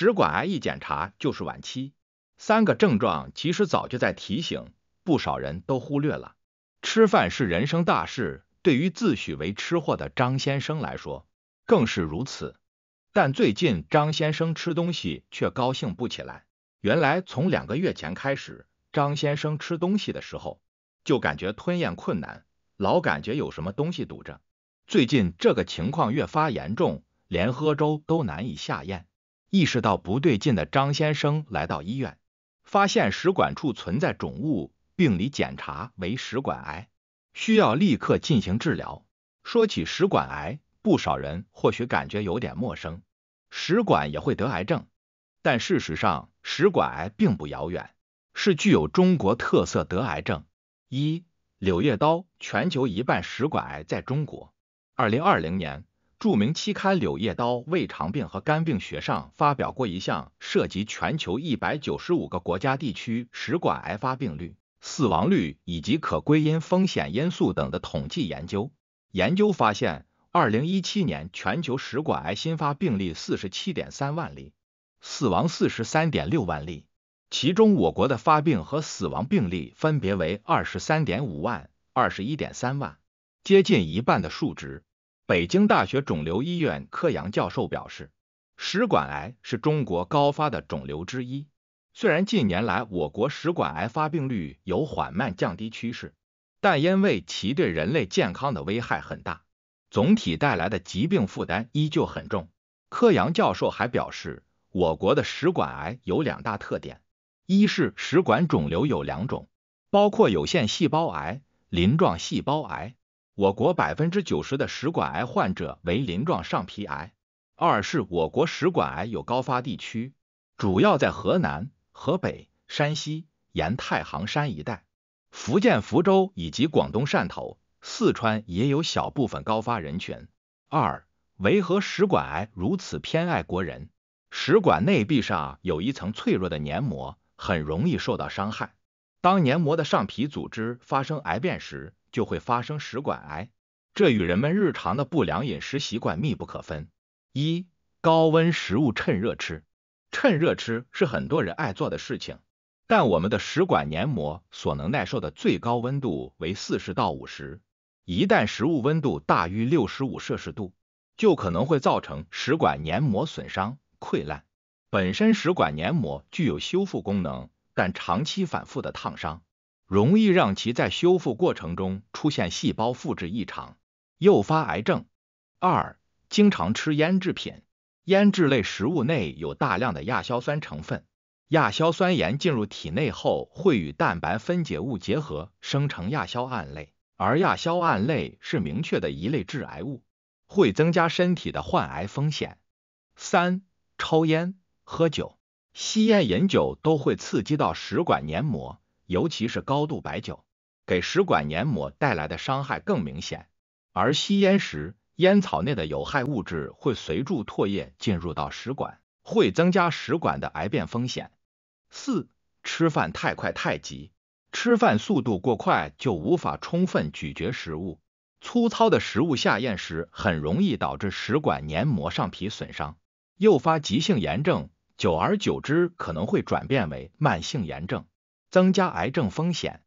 只管挨一检查就是晚期，三个症状其实早就在提醒，不少人都忽略了。吃饭是人生大事，对于自诩为吃货的张先生来说更是如此。但最近张先生吃东西却高兴不起来。原来从两个月前开始，张先生吃东西的时候就感觉吞咽困难，老感觉有什么东西堵着。最近这个情况越发严重，连喝粥都难以下咽。意识到不对劲的张先生来到医院，发现食管处存在肿物，病理检查为食管癌，需要立刻进行治疗。说起食管癌，不少人或许感觉有点陌生，食管也会得癌症。但事实上，食管癌并不遥远，是具有中国特色得癌症。一，《柳叶刀》全球一半食管癌在中国。二零二零年。著名期刊《柳叶刀·胃肠病和肝病学》上发表过一项涉及全球一百九十五个国家地区食管癌发病率、死亡率以及可归因风险因素等的统计研究。研究发现，二零一七年全球食管癌新发病例四十七点三万例，死亡四十三点六万例，其中我国的发病和死亡病例分别为二十三点五万、二十一点三万，接近一半的数值。北京大学肿瘤医院柯阳教授表示，食管癌是中国高发的肿瘤之一。虽然近年来我国食管癌发病率有缓慢降低趋势，但因为其对人类健康的危害很大，总体带来的疾病负担依旧很重。柯阳教授还表示，我国的食管癌有两大特点：一是食管肿瘤有两种，包括有限细胞癌、鳞状细胞癌。我国百分之九十的食管癌患者为鳞状上皮癌。二是我国食管癌有高发地区，主要在河南、河北、山西沿太行山一带，福建福州以及广东汕头、四川也有小部分高发人群。二，为何食管癌如此偏爱国人？食管内壁上有一层脆弱的黏膜，很容易受到伤害。当黏膜的上皮组织发生癌变时，就会发生食管癌，这与人们日常的不良饮食习惯密不可分。一、高温食物趁热吃，趁热吃是很多人爱做的事情，但我们的食管黏膜所能耐受的最高温度为四十到五十，一旦食物温度大于六十五摄氏度，就可能会造成食管黏膜损伤、溃烂。本身食管黏膜具有修复功能，但长期反复的烫伤。容易让其在修复过程中出现细胞复制异常，诱发癌症。二、经常吃腌制品，腌制类食物内有大量的亚硝酸成分，亚硝酸盐进入体内后会与蛋白分解物结合，生成亚硝胺类，而亚硝胺类是明确的一类致癌物，会增加身体的患癌风险。三、抽烟、喝酒，吸烟、饮酒都会刺激到食管黏膜。尤其是高度白酒，给食管黏膜带来的伤害更明显。而吸烟时，烟草内的有害物质会随住唾液进入到食管，会增加食管的癌变风险。四、吃饭太快太急，吃饭速度过快就无法充分咀嚼食物，粗糙的食物下咽时很容易导致食管黏膜上皮损伤，诱发急性炎症，久而久之可能会转变为慢性炎症。增加癌症风险。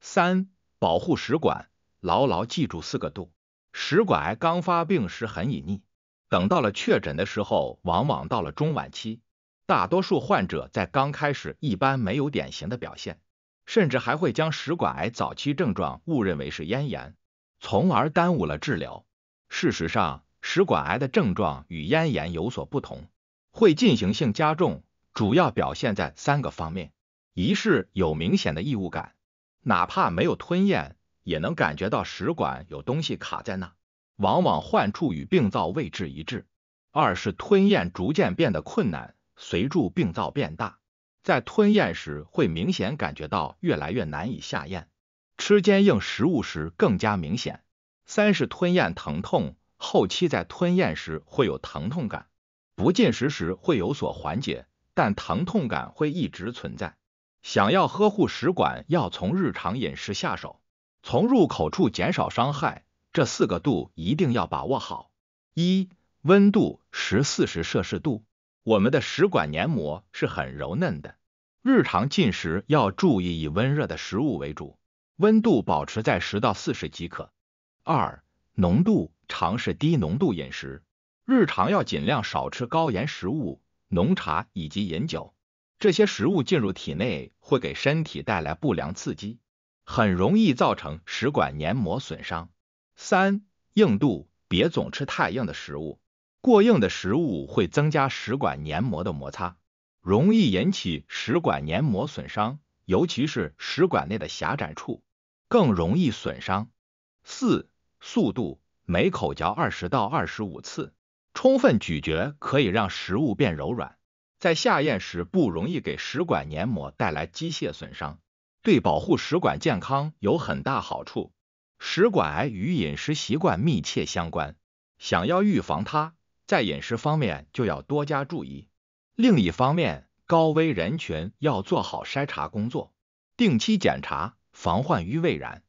三、保护食管，牢牢记住四个度。食管癌刚发病时很隐匿，等到了确诊的时候，往往到了中晚期。大多数患者在刚开始一般没有典型的表现，甚至还会将食管癌早期症状误认为是咽炎，从而耽误了治疗。事实上，食管癌的症状与咽炎有所不同，会进行性加重，主要表现在三个方面。一是有明显的异物感，哪怕没有吞咽也能感觉到食管有东西卡在那，往往患处与病灶位置一致。二是吞咽逐渐变得困难，随住病灶变大，在吞咽时会明显感觉到越来越难以下咽，吃坚硬食物时更加明显。三是吞咽疼痛，后期在吞咽时会有疼痛感，不进食时会有所缓解，但疼痛感会一直存在。想要呵护食管，要从日常饮食下手，从入口处减少伤害，这四个度一定要把握好。一、温度十四十摄氏度，我们的食管黏膜是很柔嫩的，日常进食要注意以温热的食物为主，温度保持在十到四十即可。二、浓度尝试低浓度饮食，日常要尽量少吃高盐食物、浓茶以及饮酒。这些食物进入体内会给身体带来不良刺激，很容易造成食管黏膜损伤。三、硬度，别总吃太硬的食物，过硬的食物会增加食管黏膜的摩擦，容易引起食管黏膜损伤，尤其是食管内的狭窄处更容易损伤。四、速度，每口嚼二十到二十五次，充分咀嚼可以让食物变柔软。在下咽时不容易给食管黏膜带来机械损伤，对保护食管健康有很大好处。食管癌与饮食习惯密切相关，想要预防它，在饮食方面就要多加注意。另一方面，高危人群要做好筛查工作，定期检查，防患于未然。